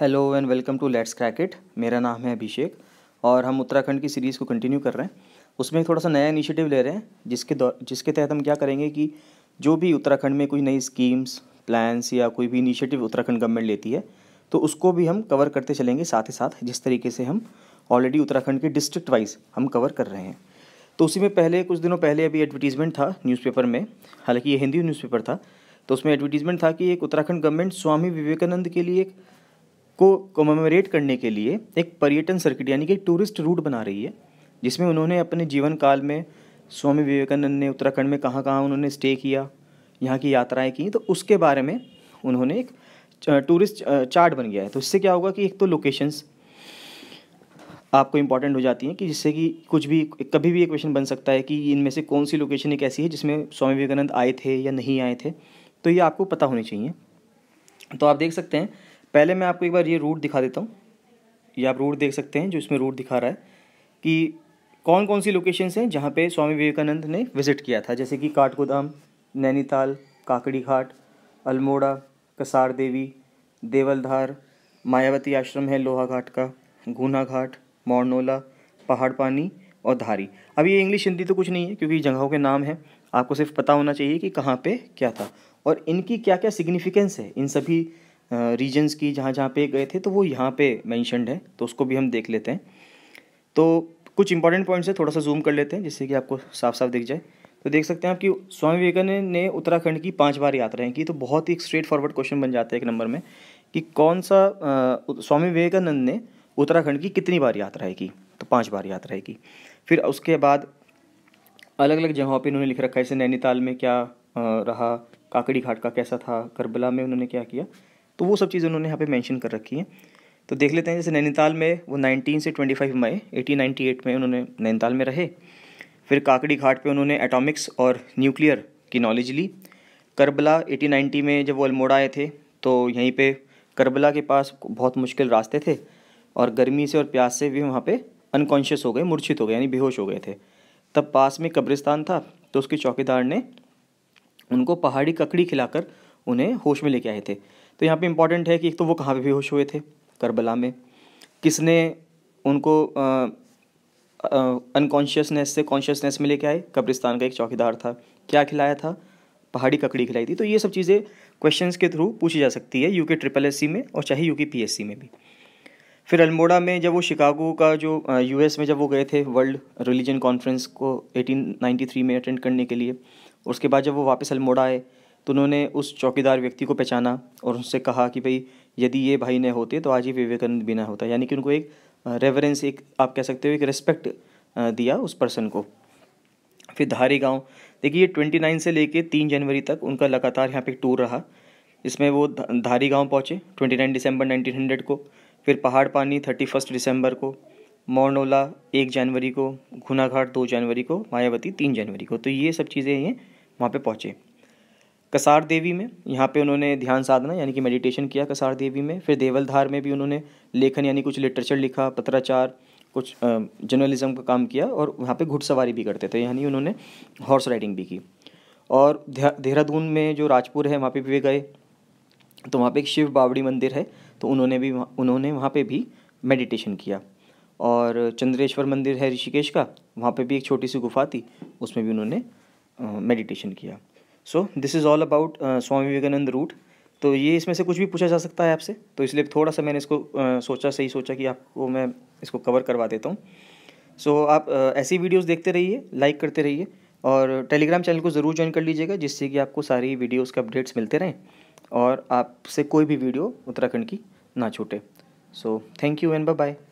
hello and welcome to let's crack it मेरा नाम है अभिषेक और हम उत्तराखंड की सीरीज़ को कंटिन्यू कर रहे हैं उसमें थोड़ा सा नया इनिशिएटिव ले रहे हैं जिसके जिसके तहत हम क्या करेंगे कि जो भी उत्तराखंड में कोई नई स्कीम्स प्लान्स या कोई भी इनिशिएटिव उत्तराखंड गवर्नमेंट लेती है तो उसको भी हम कवर करते चलेंगे साथ ही साथ जिस तरीके से हम ऑलरेडी उत्तराखंड के डिस्ट्रिक्ट वाइज हम कवर कर रहे हैं तो उसी में पहले कुछ दिनों पहले अभी एडवर्टीज़मेंट था न्यूज़पेपर में हालांकि ये हिंदी न्यूज़पेपर था तो उसमें एडवर्टीज़मेंट था कि एक उत्तराखंड गवर्नमेंट स्वामी विवेकानंद के लिए एक को कमेमोरेट करने के लिए एक पर्यटन सर्किट यानी कि टूरिस्ट रूट बना रही है जिसमें उन्होंने अपने जीवन काल में स्वामी विवेकानंद ने उत्तराखंड में कहाँ कहाँ उन्होंने स्टे किया यहाँ की यात्राएं की तो उसके बारे में उन्होंने एक टूरिस्ट चार्ट बन गया है तो इससे क्या होगा कि एक तो लोकेशंस आपको इम्पॉर्टेंट हो जाती हैं कि जिससे कि कुछ भी कभी भी एक क्वेश्चन बन सकता है कि इनमें से कौन सी लोकेशन एक ऐसी है जिसमें स्वामी विवेकानंद आए थे या नहीं आए थे तो ये आपको पता होनी चाहिए तो आप देख सकते हैं पहले मैं आपको एक बार ये रूट दिखा देता हूँ ये आप रूट देख सकते हैं जो इसमें रूट दिखा रहा है कि कौन कौन सी लोकेशंस हैं जहाँ पे स्वामी विवेकानंद ने विज़िट किया था जैसे कि काठगोदाम नैनीताल काकड़ी घाट अल्मोड़ा कसार देवी देवलधार मायावती आश्रम है लोहा घाट का गुना घाट मौरनोला पहाड़ पानी और धारी अब ये इंग्लिश हिंदी तो कुछ नहीं है क्योंकि जगहों के नाम हैं आपको सिर्फ पता होना चाहिए कि कहाँ पे क्या था और इनकी क्या क्या सिग्निफिकेंस है इन सभी रीजन्स की जहाँ जहाँ पे गए थे तो वो यहाँ पे मैंशनड है तो उसको भी हम देख लेते हैं तो कुछ इंपॉर्टेंट पॉइंट्स है थोड़ा सा जूम कर लेते हैं जिससे कि आपको साफ साफ दिख जाए तो देख सकते हैं आप कि स्वामी विवेकानंद ने उत्तराखंड की पाँच बार यात्राएं की तो बहुत ही स्ट्रेट फॉरवर्ड क्वेश्चन बन जाता है एक नंबर में कि कौन सा आ, स्वामी विवेकानंद ने उत्तराखंड की कितनी बार यात्राएं की तो पाँच बार यात्राएं की फिर उसके बाद अलग अलग जगहों पर इन्होंने लिख रखा है जैसे नैनीताल में क्या रहा काकड़ी घाट का कैसा था करबला में उन्होंने क्या किया तो वो सब चीज़ें उन्होंने यहाँ पे मेंशन कर रखी हैं तो देख लेते हैं जैसे नैनीताल में वो 19 से 25 मई 1898 में उन्होंने नैनीताल में रहे फिर काकड़ी घाट पे उन्होंने एटॉमिक्स और न्यूक्लियर की नॉलेज ली करबला 1890 में जब वो अल्मोड़ा आए थे तो यहीं पे करबला के पास बहुत मुश्किल रास्ते थे और गर्मी से और प्यास से भी वहाँ पर अनकॉन्शियस हो गए मूर्छित हो गए यानी बेहोश हो गए थे तब पास में कब्रिस्तान था तो उसके चौकीदार ने उनको पहाड़ी ककड़ी खिलाकर उन्हें होश में लेके आए थे तो यहाँ पे इम्पॉर्टेंट है कि एक तो वो कहाँ पे बेहोश हुए थे करबला में किसने उनको अनकॉन्शियसनेस से कॉन्शियसनेस में लेके आए कब्रिस्तान का एक चौकीदार था क्या खिलाया था पहाड़ी ककड़ी खिलाई थी तो ये सब चीज़ें क्वेश्चंस के थ्रू पूछी जा सकती है यू के ट्रिपल एस में और चाहे यू के पी एस सी में भी फिर अल्मोड़ा में जब वो शिकागो का जो यू में जब वो गए थे वर्ल्ड रिलीजन कॉन्फ्रेंस को 1893 में अटेंड करने के लिए उसके बाद जब वो वापस अल्मोड़ा आए तो उन्होंने उस चौकीदार व्यक्ति को पहचाना और उनसे कहा कि भाई यदि ये भाई न होते तो आज ही विवेकानंद भी ना होता यानी कि उनको एक रेवरेंस एक आप कह सकते हो एक रिस्पेक्ट दिया उस पर्सन को फिर धारी गांव देखिए ये ट्वेंटी नाइन से लेके तीन जनवरी तक उनका लगातार यहाँ पे एक टूर रहा इसमें वो धारी गांव पहुँचे twenty nine December nineteen hundred को फिर पहाड़ पानी थर्टी फर्स्ट दिसंबर को मोरनोला एक जनवरी को घुनाघाट दो जनवरी को मायावती तीन जनवरी को तो ये सब चीज़ें ये वहाँ पे पहुँचे कसार देवी में यहाँ पे उन्होंने ध्यान साधना यानी कि मेडिटेशन किया कसार देवी में फिर देवलधार में भी उन्होंने लेखन यानी कुछ लिटरेचर लिखा पत्राचार कुछ जर्नलिज्म का काम किया और वहाँ पे घुड़सवारी भी करते थे यानी उन्होंने हॉर्स राइडिंग भी की और देहरादून में जो राजपुर है वहाँ पे भी वे गए तो वहाँ पे एक शिव बावड़ी मंदिर है तो उन्होंने भी उन्होंने वहाँ पे भी मेडिटेशन किया और चंद्रेश्वर मंदिर है ऋषिकेश का वहाँ पे भी एक छोटी सी गुफा थी उसमें भी उन्होंने मेडिटेशन किया so this is all about Swami Vivekananda route तो ये इसमें से कुछ भी पूछा जा सकता है आपसे तो इसलिए थोड़ा सा मैंने इसको आ, uh, सोचा सही सोचा कि आपको मैं इसको कवर करवा देता हूँ सो so, आप आ, uh, ऐसी वीडियोस देखते रहिए लाइक करते रहिए और टेलीग्राम चैनल को ज़रूर ज्वाइन कर लीजिएगा जिससे कि आपको सारी वीडियोस के अपडेट्स मिलते रहें और आपसे कोई भी वीडियो उत्तराखंड की ना छूटे so thank you and bye